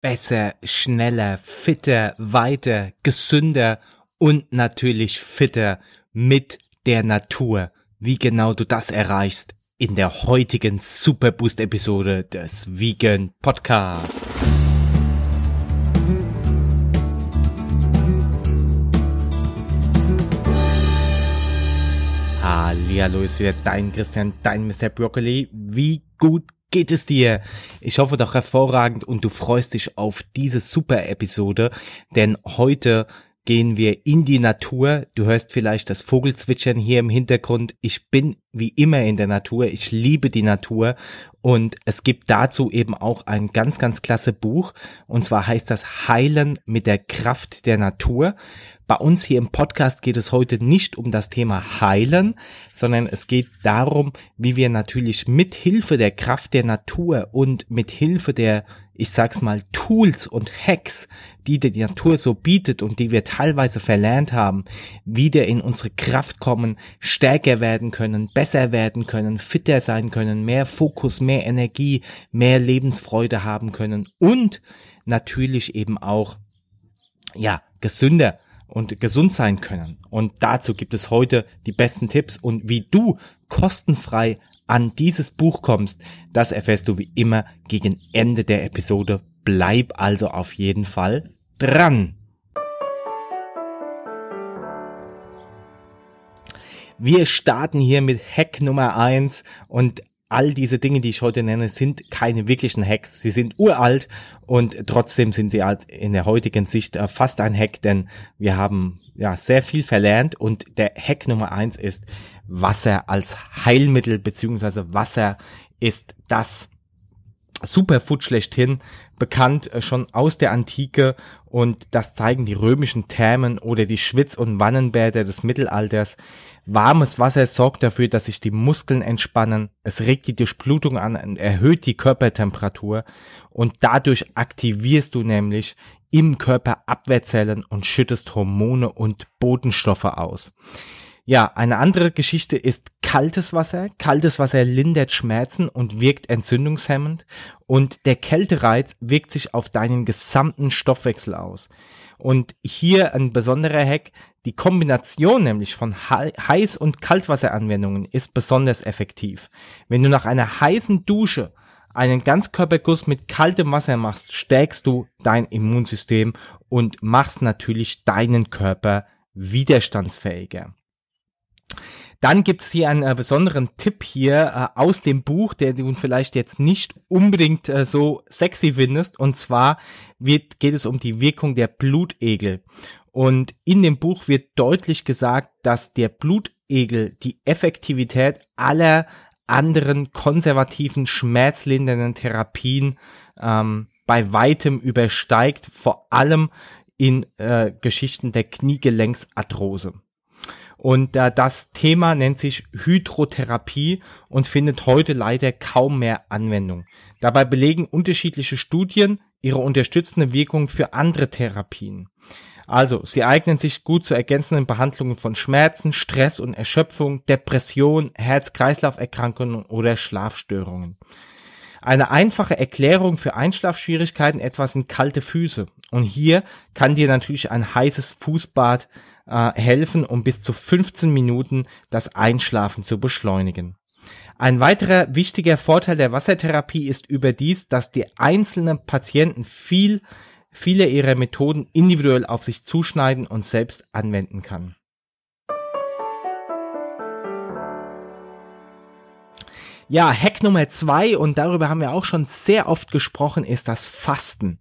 besser, schneller, fitter, weiter, gesünder und natürlich fitter mit der Natur. Wie genau du das erreichst in der heutigen Superboost Episode des Vegan Podcasts. Hallihallo ist wieder dein Christian, dein Mr. Broccoli. Wie gut geht es dir? Ich hoffe doch hervorragend und du freust dich auf diese super Episode, denn heute gehen wir in die Natur. Du hörst vielleicht das Vogelzwitschern hier im Hintergrund. Ich bin wie immer in der Natur. Ich liebe die Natur und es gibt dazu eben auch ein ganz, ganz klasse Buch und zwar heißt das Heilen mit der Kraft der Natur. Bei uns hier im Podcast geht es heute nicht um das Thema Heilen, sondern es geht darum, wie wir natürlich mit Hilfe der Kraft der Natur und mit Hilfe der, ich sag's mal, Tools und Hacks, die die Natur so bietet und die wir teilweise verlernt haben, wieder in unsere Kraft kommen, stärker werden können, besser werden können, fitter sein können, mehr Fokus, mehr Energie, mehr Lebensfreude haben können und natürlich eben auch, ja, gesünder und gesund sein können. Und dazu gibt es heute die besten Tipps und wie du kostenfrei an dieses Buch kommst, das erfährst du wie immer gegen Ende der Episode. Bleib also auf jeden Fall dran. Wir starten hier mit Hack Nummer eins und all diese Dinge, die ich heute nenne, sind keine wirklichen Hacks. Sie sind uralt und trotzdem sind sie halt in der heutigen Sicht äh, fast ein Hack, denn wir haben ja sehr viel verlernt und der Hack Nummer eins ist Wasser als Heilmittel beziehungsweise Wasser ist das Superfood schlechthin, bekannt äh, schon aus der Antike und das zeigen die römischen Thermen oder die Schwitz- und Wannenbäder des Mittelalters. Warmes Wasser sorgt dafür, dass sich die Muskeln entspannen, es regt die Durchblutung an und erhöht die Körpertemperatur und dadurch aktivierst du nämlich im Körper Abwehrzellen und schüttest Hormone und Botenstoffe aus. Ja, eine andere Geschichte ist kaltes Wasser. Kaltes Wasser lindert Schmerzen und wirkt entzündungshemmend und der Kältereiz wirkt sich auf deinen gesamten Stoffwechsel aus. Und hier ein besonderer Hack, die Kombination nämlich von Heiß- und Kaltwasseranwendungen ist besonders effektiv. Wenn du nach einer heißen Dusche einen Ganzkörperguss mit kaltem Wasser machst, stärkst du dein Immunsystem und machst natürlich deinen Körper widerstandsfähiger. Dann gibt es hier einen äh, besonderen Tipp hier äh, aus dem Buch, der du vielleicht jetzt nicht unbedingt äh, so sexy findest. Und zwar wird, geht es um die Wirkung der Blutegel. Und in dem Buch wird deutlich gesagt, dass der Blutegel die Effektivität aller anderen konservativen, schmerzlindernden Therapien ähm, bei weitem übersteigt, vor allem in äh, Geschichten der Kniegelenksarthrose. Und äh, das Thema nennt sich Hydrotherapie und findet heute leider kaum mehr Anwendung. Dabei belegen unterschiedliche Studien ihre unterstützende Wirkung für andere Therapien. Also, sie eignen sich gut zu ergänzenden Behandlungen von Schmerzen, Stress und Erschöpfung, Depression, Herz-Kreislauf-Erkrankungen oder Schlafstörungen. Eine einfache Erklärung für Einschlafschwierigkeiten etwa sind kalte Füße. Und hier kann dir natürlich ein heißes Fußbad äh, helfen, um bis zu 15 Minuten das Einschlafen zu beschleunigen. Ein weiterer wichtiger Vorteil der Wassertherapie ist überdies, dass die einzelnen Patienten viel, viele ihrer Methoden individuell auf sich zuschneiden und selbst anwenden kann. Ja, Hack Nummer zwei, und darüber haben wir auch schon sehr oft gesprochen, ist das Fasten.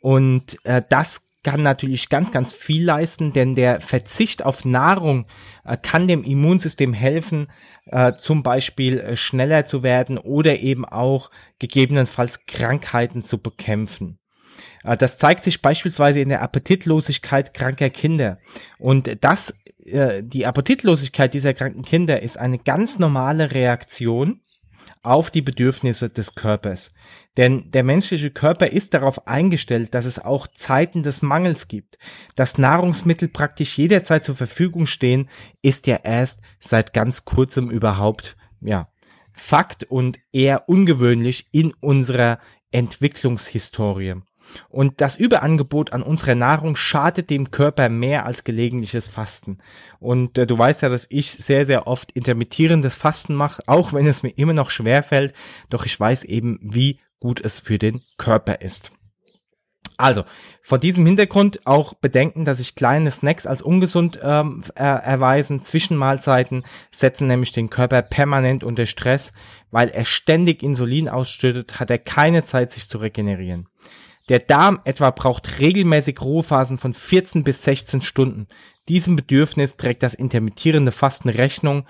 Und äh, das kann natürlich ganz, ganz viel leisten, denn der Verzicht auf Nahrung äh, kann dem Immunsystem helfen, äh, zum Beispiel äh, schneller zu werden oder eben auch gegebenenfalls Krankheiten zu bekämpfen. Äh, das zeigt sich beispielsweise in der Appetitlosigkeit kranker Kinder. Und das, äh, die Appetitlosigkeit dieser kranken Kinder ist eine ganz normale Reaktion auf die Bedürfnisse des Körpers. Denn der menschliche Körper ist darauf eingestellt, dass es auch Zeiten des Mangels gibt. Dass Nahrungsmittel praktisch jederzeit zur Verfügung stehen, ist ja erst seit ganz kurzem überhaupt, ja, Fakt und eher ungewöhnlich in unserer Entwicklungshistorie. Und das Überangebot an unserer Nahrung schadet dem Körper mehr als gelegentliches Fasten. Und äh, du weißt ja, dass ich sehr, sehr oft intermittierendes Fasten mache, auch wenn es mir immer noch schwer fällt. Doch ich weiß eben, wie gut es für den Körper ist. Also, vor diesem Hintergrund auch bedenken, dass sich kleine Snacks als ungesund ähm, er äh, erweisen. Zwischenmahlzeiten setzen nämlich den Körper permanent unter Stress. Weil er ständig Insulin ausschüttet, hat er keine Zeit, sich zu regenerieren. Der Darm etwa braucht regelmäßig Ruhephasen von 14 bis 16 Stunden. Diesem Bedürfnis trägt das intermittierende Fasten Rechnung.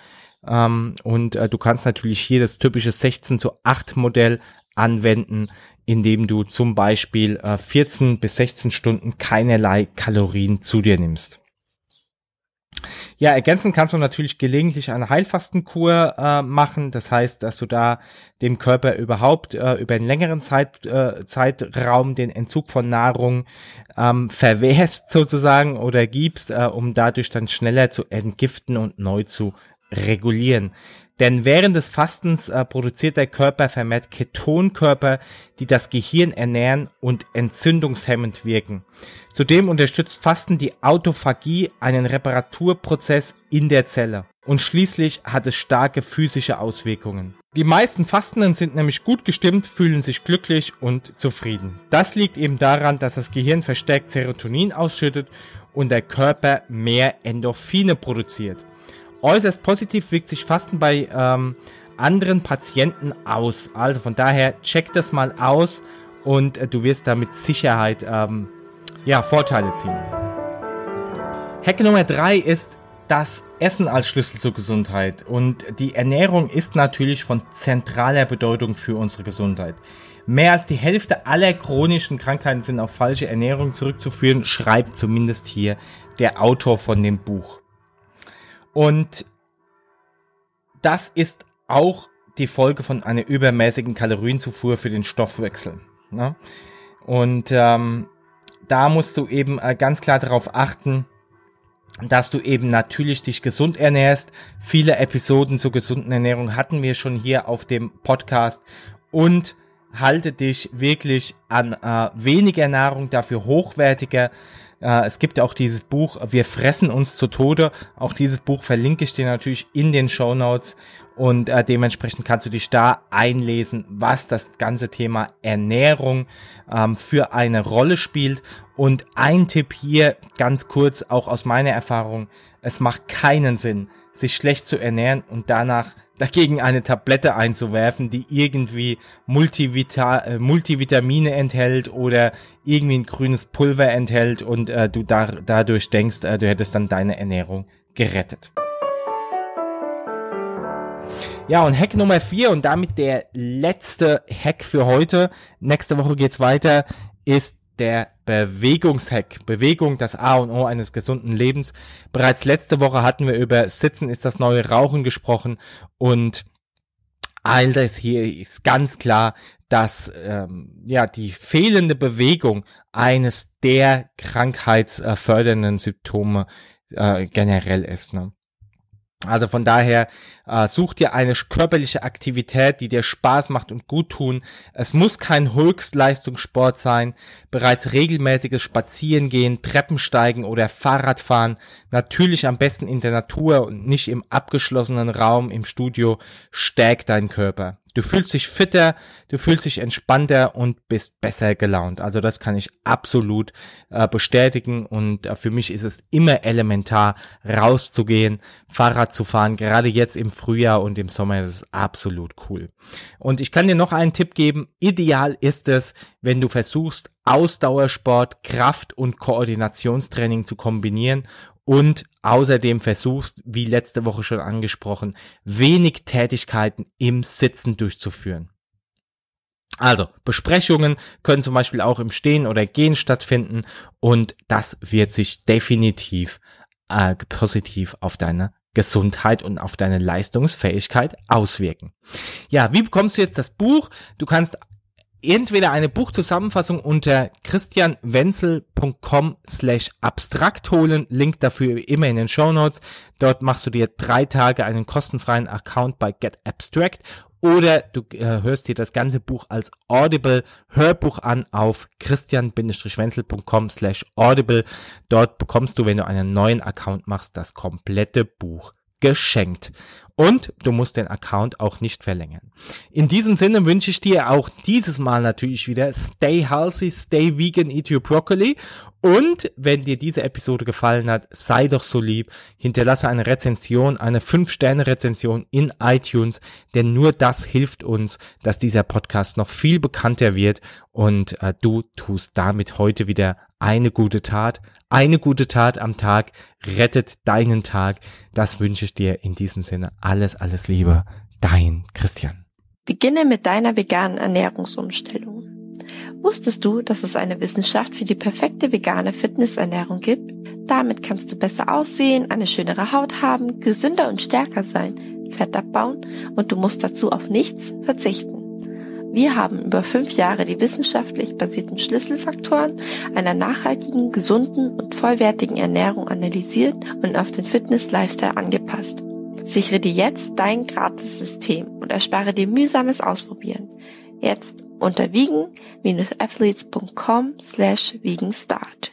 Ähm, und äh, du kannst natürlich hier das typische 16 zu 8 Modell anwenden, indem du zum Beispiel äh, 14 bis 16 Stunden keinerlei Kalorien zu dir nimmst. Ja, ergänzen kannst du natürlich gelegentlich eine Heilfastenkur äh, machen. Das heißt, dass du da dem Körper überhaupt äh, über einen längeren Zeit, äh, Zeitraum den Entzug von Nahrung ähm, verwehrst sozusagen oder gibst, äh, um dadurch dann schneller zu entgiften und neu zu regulieren. Denn während des Fastens äh, produziert der Körper vermehrt Ketonkörper, die das Gehirn ernähren und entzündungshemmend wirken. Zudem unterstützt Fasten die Autophagie, einen Reparaturprozess in der Zelle. Und schließlich hat es starke physische Auswirkungen. Die meisten Fastenden sind nämlich gut gestimmt, fühlen sich glücklich und zufrieden. Das liegt eben daran, dass das Gehirn verstärkt Serotonin ausschüttet und der Körper mehr Endorphine produziert äußerst positiv wirkt sich Fasten bei ähm, anderen Patienten aus. Also von daher check das mal aus und äh, du wirst da mit Sicherheit ähm, ja, Vorteile ziehen. Hack Nummer 3 ist das Essen als Schlüssel zur Gesundheit. Und die Ernährung ist natürlich von zentraler Bedeutung für unsere Gesundheit. Mehr als die Hälfte aller chronischen Krankheiten sind auf falsche Ernährung zurückzuführen, schreibt zumindest hier der Autor von dem Buch. Und das ist auch die Folge von einer übermäßigen Kalorienzufuhr für den Stoffwechsel. Ne? Und ähm, da musst du eben äh, ganz klar darauf achten, dass du eben natürlich dich gesund ernährst. Viele Episoden zur gesunden Ernährung hatten wir schon hier auf dem Podcast und halte dich wirklich an äh, weniger Nahrung, dafür hochwertiger. Äh, es gibt ja auch dieses Buch, Wir fressen uns zu Tode. Auch dieses Buch verlinke ich dir natürlich in den Show Notes. Und äh, dementsprechend kannst du dich da einlesen, was das ganze Thema Ernährung ähm, für eine Rolle spielt. Und ein Tipp hier ganz kurz, auch aus meiner Erfahrung, es macht keinen Sinn, sich schlecht zu ernähren und danach dagegen eine Tablette einzuwerfen, die irgendwie Multivita äh, Multivitamine enthält oder irgendwie ein grünes Pulver enthält und äh, du da dadurch denkst, äh, du hättest dann deine Ernährung gerettet. Ja, und Hack Nummer vier und damit der letzte Hack für heute. Nächste Woche geht's weiter. Ist der Bewegungshack. Bewegung, das A und O eines gesunden Lebens. Bereits letzte Woche hatten wir über Sitzen ist das neue Rauchen gesprochen und all das hier ist ganz klar, dass ähm, ja die fehlende Bewegung eines der krankheitsfördernden Symptome äh, generell ist. Ne? Also von daher äh, such dir eine körperliche Aktivität, die dir Spaß macht und gut tun. Es muss kein Höchstleistungssport sein. Bereits regelmäßiges Spazierengehen, Treppensteigen oder Fahrradfahren. Natürlich am besten in der Natur und nicht im abgeschlossenen Raum im Studio. Stärk deinen Körper. Du fühlst dich fitter, du fühlst dich entspannter und bist besser gelaunt. Also das kann ich absolut äh, bestätigen und äh, für mich ist es immer elementar, rauszugehen, Fahrrad zu fahren. Gerade jetzt im Frühjahr und im Sommer das ist absolut cool. Und ich kann dir noch einen Tipp geben. Ideal ist es, wenn du versuchst, Ausdauersport, Kraft und Koordinationstraining zu kombinieren und außerdem versuchst, wie letzte Woche schon angesprochen, wenig Tätigkeiten im Sitzen durchzuführen. Also, Besprechungen können zum Beispiel auch im Stehen oder Gehen stattfinden und das wird sich definitiv äh, positiv auf deine Gesundheit und auf deine Leistungsfähigkeit auswirken. Ja, wie bekommst du jetzt das Buch? Du kannst entweder eine Buchzusammenfassung unter christianwenzel.com slash abstrakt holen. Link dafür immer in den Show Notes. Dort machst du dir drei Tage einen kostenfreien Account bei Get Abstract oder du äh, hörst dir das ganze Buch als Audible Hörbuch an auf christian-wenzel.com slash audible. Dort bekommst du, wenn du einen neuen Account machst, das komplette Buch geschenkt. Und du musst den Account auch nicht verlängern. In diesem Sinne wünsche ich dir auch dieses Mal natürlich wieder Stay healthy, stay vegan, eat your broccoli. Und wenn dir diese Episode gefallen hat, sei doch so lieb, hinterlasse eine Rezension, eine 5-Sterne-Rezension in iTunes, denn nur das hilft uns, dass dieser Podcast noch viel bekannter wird und äh, du tust damit heute wieder eine gute Tat. Eine gute Tat am Tag rettet deinen Tag. Das wünsche ich dir in diesem Sinne. Alles, alles Liebe. Dein Christian. Beginne mit deiner veganen Ernährungsumstellung. Wusstest du, dass es eine Wissenschaft für die perfekte vegane Fitnessernährung gibt? Damit kannst du besser aussehen, eine schönere Haut haben, gesünder und stärker sein, Fett abbauen und du musst dazu auf nichts verzichten. Wir haben über fünf Jahre die wissenschaftlich basierten Schlüsselfaktoren einer nachhaltigen, gesunden und vollwertigen Ernährung analysiert und auf den Fitness-Lifestyle angepasst. Sichere dir jetzt dein gratis System und erspare dir mühsames Ausprobieren. Jetzt unter wiegen athletescom slash wiegenstart.